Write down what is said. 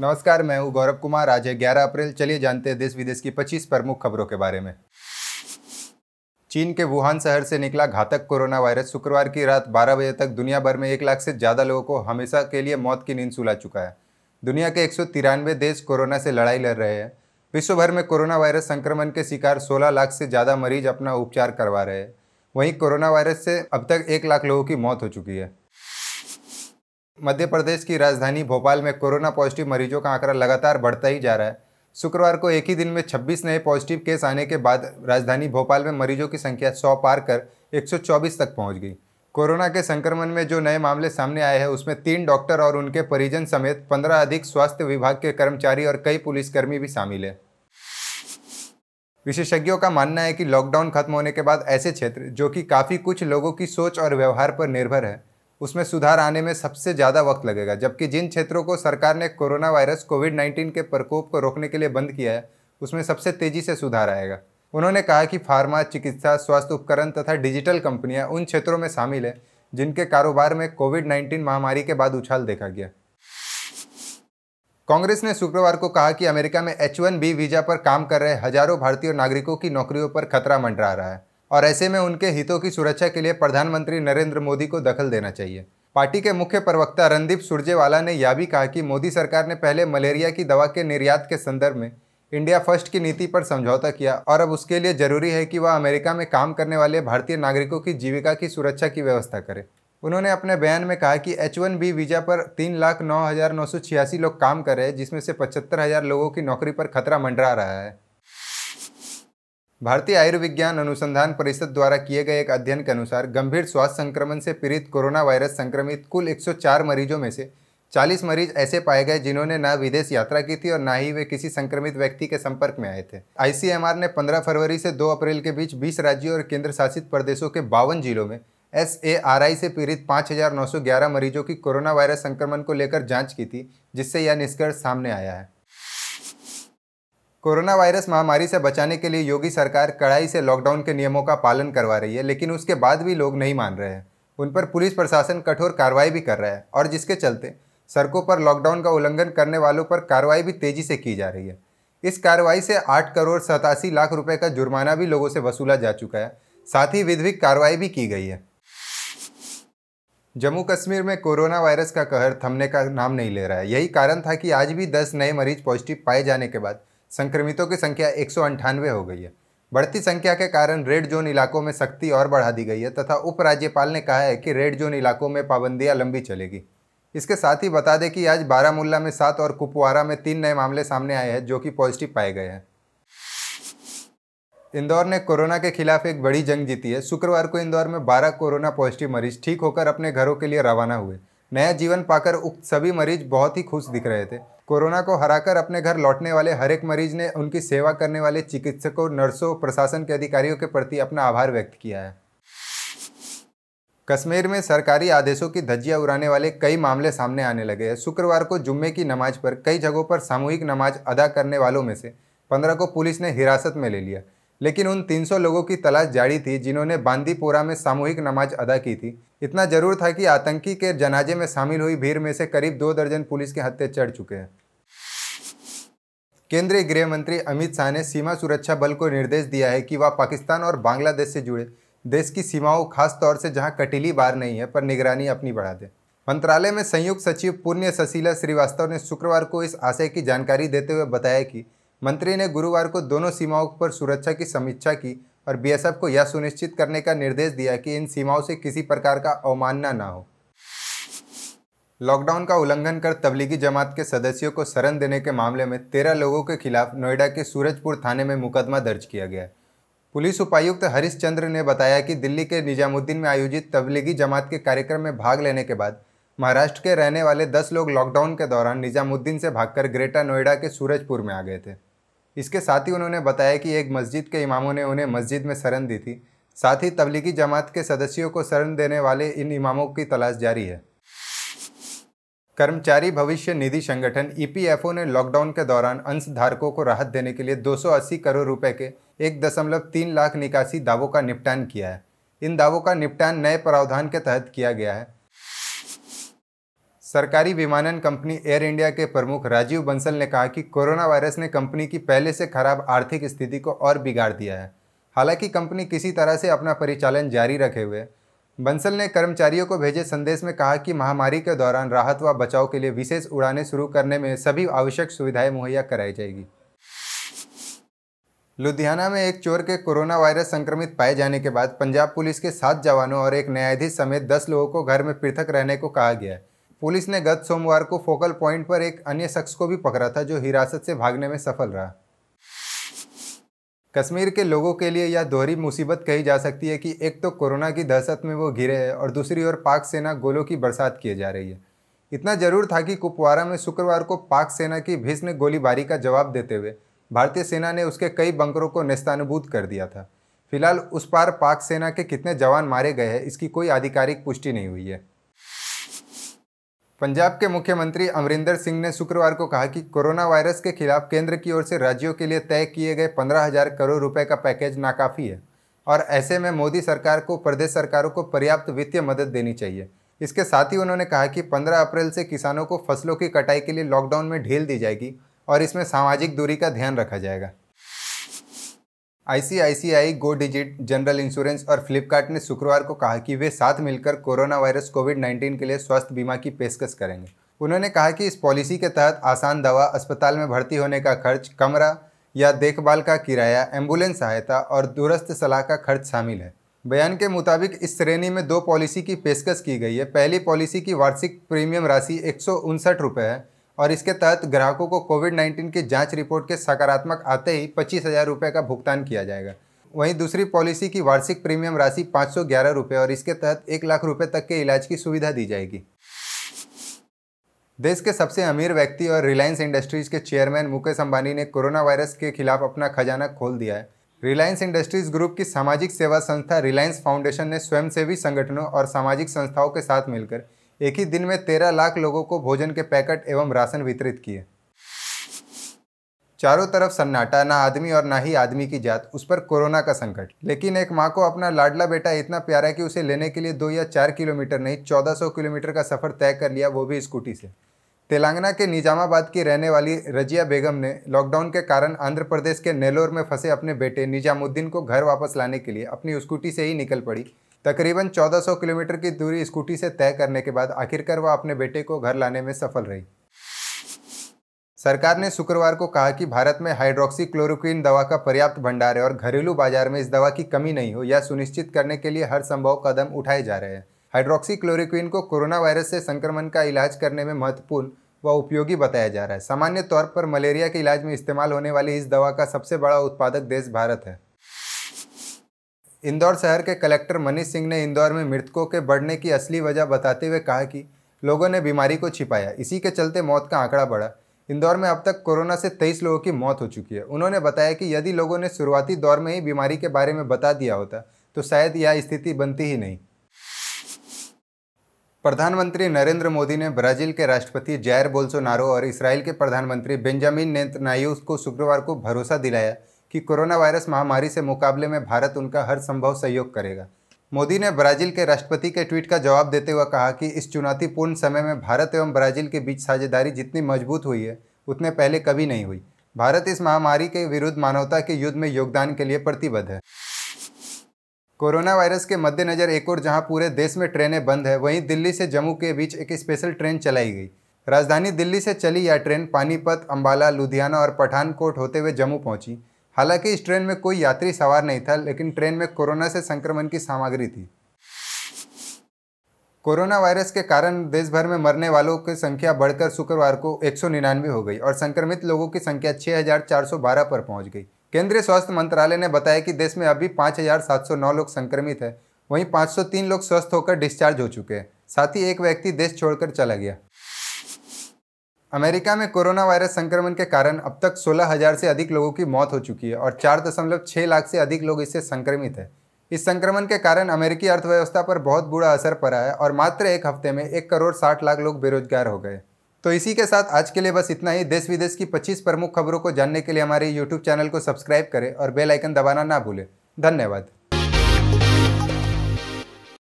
नमस्कार मैं हूँ गौरव कुमार आज है 11 अप्रैल चलिए जानते हैं देश विदेश की 25 प्रमुख खबरों के बारे में चीन के वुहान शहर से निकला घातक कोरोना वायरस शुक्रवार की रात 12 बजे तक दुनिया भर में एक लाख से ज़्यादा लोगों को हमेशा के लिए मौत की नींद सुला चुका है दुनिया के एक देश कोरोना से लड़ाई लड़ रहे हैं विश्व भर में कोरोना वायरस संक्रमण के शिकार 16 लाख से ज़्यादा मरीज अपना उपचार करवा रहे हैं वहीं कोरोना वायरस से अब तक एक लाख लोगों की मौत हो चुकी है मध्य प्रदेश की राजधानी भोपाल में कोरोना पॉजिटिव मरीजों का आंकड़ा लगातार बढ़ता ही जा रहा है शुक्रवार को एक ही दिन में 26 नए पॉजिटिव केस आने के बाद राजधानी भोपाल में मरीजों की संख्या 100 पार कर 124 तक पहुंच गई कोरोना के संक्रमण में जो नए मामले सामने आए हैं उसमें तीन डॉक्टर और उनके परिजन समेत पंद्रह अधिक स्वास्थ्य विभाग के कर्मचारी और कई पुलिसकर्मी भी शामिल हैं विशेषज्ञों का मानना है कि लॉकडाउन खत्म होने के बाद ऐसे क्षेत्र जो कि काफ़ी कुछ लोगों की सोच और व्यवहार पर निर्भर है उसमें सुधार आने में सबसे ज़्यादा वक्त लगेगा जबकि जिन क्षेत्रों को सरकार ने कोरोना वायरस कोविड नाइन्टीन के प्रकोप को रोकने के लिए बंद किया है उसमें सबसे तेज़ी से सुधार आएगा उन्होंने कहा कि फार्मा चिकित्सा स्वास्थ्य उपकरण तथा डिजिटल कंपनियां उन क्षेत्रों में शामिल है जिनके कारोबार में कोविड 19 महामारी के बाद उछाल देखा गया कांग्रेस ने शुक्रवार को कहा कि अमेरिका में एच वन बी वीज़ा पर काम कर रहे हजारों भारतीय नागरिकों की नौकरियों पर खतरा मंडरा रहा है और ऐसे में उनके हितों की सुरक्षा के लिए प्रधानमंत्री नरेंद्र मोदी को दखल देना चाहिए पार्टी के मुख्य प्रवक्ता रणदीप सुरजेवाला ने यह भी कहा कि मोदी सरकार ने पहले मलेरिया की दवा के निर्यात के संदर्भ में इंडिया फर्स्ट की नीति पर समझौता किया और अब उसके लिए जरूरी है कि वह अमेरिका में काम करने वाले भारतीय नागरिकों की जीविका की सुरक्षा की व्यवस्था करे उन्होंने अपने बयान में कहा कि एच वन बी वीज़ा पर तीन लाख नौ हज़ार नौ सौ छियासी लोग काम कर रहे हैं जिसमें से पचहत्तर हज़ार लोगों की नौकरी पर खतरा मंडरा रहा है भारतीय आयुर्विज्ञान अनुसंधान परिषद द्वारा किए गए एक अध्ययन के अनुसार गंभीर स्वास्थ्य संक्रमण से पीड़ित कोरोना वायरस संक्रमित कुल 104 मरीजों में से 40 मरीज ऐसे पाए गए जिन्होंने ना विदेश यात्रा की थी और ना ही वे किसी संक्रमित व्यक्ति के संपर्क में आए थे आईसीएमआर ने 15 फरवरी से 2 अप्रैल के बीच 20 राज्यों और केंद्र शासित प्रदेशों के बावन जिलों में एस से पीड़ित ग्यारह मरीजों की कोरोना वायरस संक्रमण को लेकर जाँच की थी जिससे यह निष्कर्ष सामने आया है कोरोना वायरस महामारी से बचाने के लिए योगी सरकार कड़ाई से लॉकडाउन के नियमों का पालन करवा रही है लेकिन उसके बाद भी लोग नहीं मान रहे हैं उन पर पुलिस प्रशासन कठोर कार्रवाई भी कर रहा है और जिसके चलते सड़कों पर लॉकडाउन का उल्लंघन करने वालों पर कार्रवाई भी तेजी से की जा रही है इस कार्रवाई से आठ करोड़ सतासी लाख रुपए का जुर्माना भी लोगों से वसूला जा चुका है साथ ही विधिक कार्रवाई भी की गई है जम्मू कश्मीर में कोरोना वायरस का कहर थमने का नाम नहीं ले रहा है यही कारण था कि आज भी 10 नए मरीज पॉजिटिव पाए जाने के बाद संक्रमितों की संख्या एक हो गई है बढ़ती संख्या के कारण रेड जोन इलाकों में सख्ती और बढ़ा दी गई है तथा उपराज्यपाल ने कहा है कि रेड जोन इलाकों में पाबंदियां लंबी चलेगी इसके साथ ही बता दें कि आज बारामूला में सात और कुपवारा में तीन नए मामले सामने आए हैं जो कि पॉजिटिव पाए गए हैं इंदौर ने कोरोना के खिलाफ एक बड़ी जंग जीती है शुक्रवार को इंदौर में बारह कोरोना पॉजिटिव मरीज ठीक होकर अपने घरों के लिए रवाना हुए नया जीवन पाकर उक्त सभी मरीज बहुत ही खुश दिख रहे थे कोरोना को हराकर अपने घर लौटने वाले हर एक मरीज ने उनकी सेवा करने वाले चिकित्सकों नर्सों प्रशासन के अधिकारियों के प्रति अपना आभार व्यक्त किया है कश्मीर में सरकारी आदेशों की धज्जियां उड़ाने वाले कई मामले सामने आने लगे हैं शुक्रवार को जुम्मे की नमाज पर कई जगहों पर सामूहिक नमाज अदा करने वालों में से पंद्रह को पुलिस ने हिरासत में ले लिया लेकिन उन 300 लोगों की तलाश जारी थी जिन्होंने बांदीपोरा में सामूहिक नमाज अदा की थी इतना जरूर था कि आतंकी के जनाजे में शामिल हुई भीड़ में से करीब दो दर्जन पुलिस के हत्थे चढ़ चुके हैं केंद्रीय गृह मंत्री अमित शाह ने सीमा सुरक्षा बल को निर्देश दिया है कि वह पाकिस्तान और बांग्लादेश से जुड़े देश की सीमाओं खास तौर से जहां कटीली बार नहीं है पर निगरानी अपनी बढ़ा दें मंत्रालय में संयुक्त सचिव पुण्य सशीला श्रीवास्तव ने शुक्रवार को इस आशय की जानकारी देते हुए बताया कि मंत्री ने गुरुवार को दोनों सीमाओं पर सुरक्षा की समीक्षा की और बीएसएफ को यह सुनिश्चित करने का निर्देश दिया कि इन सीमाओं से किसी प्रकार का अवमानना ना हो लॉकडाउन का उल्लंघन कर तबलीगी जमात के सदस्यों को शरण देने के मामले में तेरह लोगों के खिलाफ नोएडा के सूरजपुर थाने में मुकदमा दर्ज किया गया पुलिस उपायुक्त हरीश चंद्र ने बताया कि दिल्ली के निजामुद्दीन में आयोजित तबलीगी जमात के कार्यक्रम में भाग लेने के बाद महाराष्ट्र के रहने वाले दस लोग लॉकडाउन के दौरान निजामुद्दीन से भागकर ग्रेटर नोएडा के सूरजपुर में आ गए थे इसके साथ ही उन्होंने बताया कि एक मस्जिद के इमामों ने उन्हें मस्जिद में शरण दी थी साथ ही तबलीगी जमात के सदस्यों को शरण देने वाले इन इमामों की तलाश जारी है कर्मचारी भविष्य निधि संगठन ई ने लॉकडाउन के दौरान अंशधारकों को राहत देने के लिए 280 करोड़ रुपए के एक दशमलव तीन लाख निकासी दावों का निपटान किया है इन दावों का निपटान नए प्रावधान के तहत किया गया है सरकारी विमानन कंपनी एयर इंडिया के प्रमुख राजीव बंसल ने कहा कि कोरोना वायरस ने कंपनी की पहले से खराब आर्थिक स्थिति को और बिगाड़ दिया है हालांकि कंपनी किसी तरह से अपना परिचालन जारी रखे हुए बंसल ने कर्मचारियों को भेजे संदेश में कहा कि महामारी के दौरान राहत व बचाव के लिए विशेष उड़ानें शुरू करने में सभी आवश्यक सुविधाएं मुहैया कराई जाएगी लुधियाना में एक चोर के कोरोना वायरस संक्रमित पाए जाने के बाद पंजाब पुलिस के सात जवानों और एक न्यायाधीश समेत दस लोगों को घर में पृथक रहने को कहा गया है पुलिस ने गत सोमवार को फोकल पॉइंट पर एक अन्य शख्स को भी पकड़ा था जो हिरासत से भागने में सफल रहा कश्मीर के लोगों के लिए यह दोहरी मुसीबत कही जा सकती है कि एक तो कोरोना की दहशत में वो घिरे हैं और दूसरी ओर पाक सेना गोलों की बरसात किए जा रही है इतना जरूर था कि कुपवारा में शुक्रवार को पाक सेना की भीषण गोलीबारी का जवाब देते हुए भारतीय सेना ने उसके कई बंकरों को नेस्तानुभूत कर दिया था फिलहाल उस पार पाक सेना के कितने जवान मारे गए हैं इसकी कोई आधिकारिक पुष्टि नहीं हुई है पंजाब के मुख्यमंत्री अमरिंदर सिंह ने शुक्रवार को कहा कि कोरोना वायरस के खिलाफ केंद्र की ओर से राज्यों के लिए तय किए गए पंद्रह हजार करोड़ रुपए का पैकेज नाकाफी है और ऐसे में मोदी सरकार को प्रदेश सरकारों को पर्याप्त वित्तीय मदद देनी चाहिए इसके साथ ही उन्होंने कहा कि 15 अप्रैल से किसानों को फसलों की कटाई के लिए लॉकडाउन में ढील दी जाएगी और इसमें सामाजिक दूरी का ध्यान रखा जाएगा ICICI go digit general insurance और फ्लिपकार्ट ने शुक्रवार को कहा कि वे साथ मिलकर कोरोना वायरस कोविड 19 के लिए स्वास्थ्य बीमा की पेशकश करेंगे उन्होंने कहा कि इस पॉलिसी के तहत आसान दवा अस्पताल में भर्ती होने का खर्च कमरा या देखभाल का किराया एम्बुलेंस सहायता और दूरस्थ सलाह का खर्च शामिल है बयान के मुताबिक इस श्रेणी में दो पॉलिसी की पेशकश की गई है पहली पॉलिसी की वार्षिक प्रीमियम राशि एक है और इसके तहत ग्राहकों को कोविड 19 की जांच रिपोर्ट के सकारात्मक आते ही पच्चीस हज़ार रुपये का भुगतान किया जाएगा वहीं दूसरी पॉलिसी की वार्षिक प्रीमियम राशि पाँच सौ ग्यारह रुपये और इसके तहत एक लाख रुपये तक के इलाज की सुविधा दी जाएगी देश के सबसे अमीर व्यक्ति और रिलायंस इंडस्ट्रीज़ के चेयरमैन मुकेश अंबानी ने कोरोना वायरस के खिलाफ अपना खजाना खोल दिया है रिलायंस इंडस्ट्रीज ग्रुप की सामाजिक सेवा संस्था रिलायंस फाउंडेशन ने स्वयंसेवी संगठनों और सामाजिक संस्थाओं के साथ मिलकर एक ही दिन में तेरह लाख लोगों को भोजन के पैकेट एवं राशन वितरित किए चारों तरफ सन्नाटा ना आदमी और ना ही आदमी की जात उस पर कोरोना का संकट लेकिन एक माँ को अपना लाडला बेटा इतना प्यारा है कि उसे लेने के लिए दो या चार किलोमीटर नहीं चौदह सौ किलोमीटर का सफ़र तय कर लिया वो भी स्कूटी से तेलंगाना के निजामाबाद की रहने वाली रजिया बेगम ने लॉकडाउन के कारण आंध्र प्रदेश के नेलोर में फंसे अपने बेटे निजामुद्दीन को घर वापस लाने के लिए अपनी स्कूटी से ही निकल पड़ी तकरीबन 1400 किलोमीटर की दूरी स्कूटी से तय करने के बाद आखिरकार वह अपने बेटे को घर लाने में सफल रही सरकार ने शुक्रवार को कहा कि भारत में हाइड्रोक्सी क्लोरोक्विन दवा का पर्याप्त भंडार है और घरेलू बाजार में इस दवा की कमी नहीं हो यह सुनिश्चित करने के लिए हर संभव कदम उठाए जा रहे हैं हाइड्रोक्सी क्लोरोक्विन को कोरोना वायरस से संक्रमण का इलाज करने में महत्वपूर्ण व उपयोगी बताया जा रहा है सामान्य तौर पर मलेरिया के इलाज में इस्तेमाल होने वाली इस दवा का सबसे बड़ा उत्पादक देश भारत है इंदौर शहर के कलेक्टर मनीष सिंह ने इंदौर में मृतकों के बढ़ने की असली वजह बताते हुए कहा कि लोगों ने बीमारी को छिपाया इसी के चलते मौत का आंकड़ा बढ़ा इंदौर में अब तक कोरोना से तेईस लोगों की मौत हो चुकी है उन्होंने बताया कि यदि लोगों ने शुरुआती दौर में ही बीमारी के बारे में बता दिया होता तो शायद यह स्थिति बनती ही नहीं प्रधानमंत्री नरेंद्र मोदी ने ब्राजील के राष्ट्रपति जैर बोल्सोनारो और इसराइल के प्रधानमंत्री बेंजामिन नेतनायूस को शुक्रवार को भरोसा दिलाया कि कोरोना वायरस महामारी से मुकाबले में भारत उनका हर संभव सहयोग करेगा मोदी ने ब्राज़ील के राष्ट्रपति के ट्वीट का जवाब देते हुए कहा कि इस चुनौतीपूर्ण समय में भारत एवं ब्राज़ील के बीच साझेदारी जितनी मजबूत हुई है उतने पहले कभी नहीं हुई भारत इस महामारी के विरुद्ध मानवता के युद्ध में योगदान के लिए प्रतिबद्ध है कोरोना वायरस के मद्देनज़र एक और जहां पूरे देश में ट्रेनें बंद है वहीं दिल्ली से जम्मू के बीच एक स्पेशल ट्रेन चलाई गई राजधानी दिल्ली से चली यह ट्रेन पानीपत अम्बाला लुधियाना और पठानकोट होते हुए जम्मू पहुंची हालांकि इस ट्रेन में कोई यात्री सवार नहीं था लेकिन ट्रेन में कोरोना से संक्रमण की सामग्री थी कोरोना वायरस के कारण देश भर में मरने वालों की संख्या बढ़कर शुक्रवार को एक हो गई और संक्रमित लोगों की संख्या 6,412 पर पहुंच गई केंद्रीय स्वास्थ्य मंत्रालय ने बताया कि देश में अभी 5,709 लोग संक्रमित हैं वहीं 503 लोग स्वस्थ होकर डिस्चार्ज हो चुके हैं साथ ही एक व्यक्ति देश छोड़कर चला गया अमेरिका में कोरोना वायरस संक्रमण के कारण अब तक 16,000 से अधिक लोगों की मौत हो चुकी है और 4.6 लाख से अधिक लोग इससे संक्रमित है इस संक्रमण के कारण अमेरिकी अर्थव्यवस्था पर बहुत बुरा असर पड़ा है और मात्र एक हफ्ते में एक करोड़ साठ लाख लोग बेरोजगार हो गए तो इसी के साथ आज के लिए बस इतना ही देश विदेश की पच्चीस प्रमुख खबरों को जानने के लिए हमारे यूट्यूब चैनल को सब्सक्राइब करें और बेलाइकन दबाना ना भूलें धन्यवाद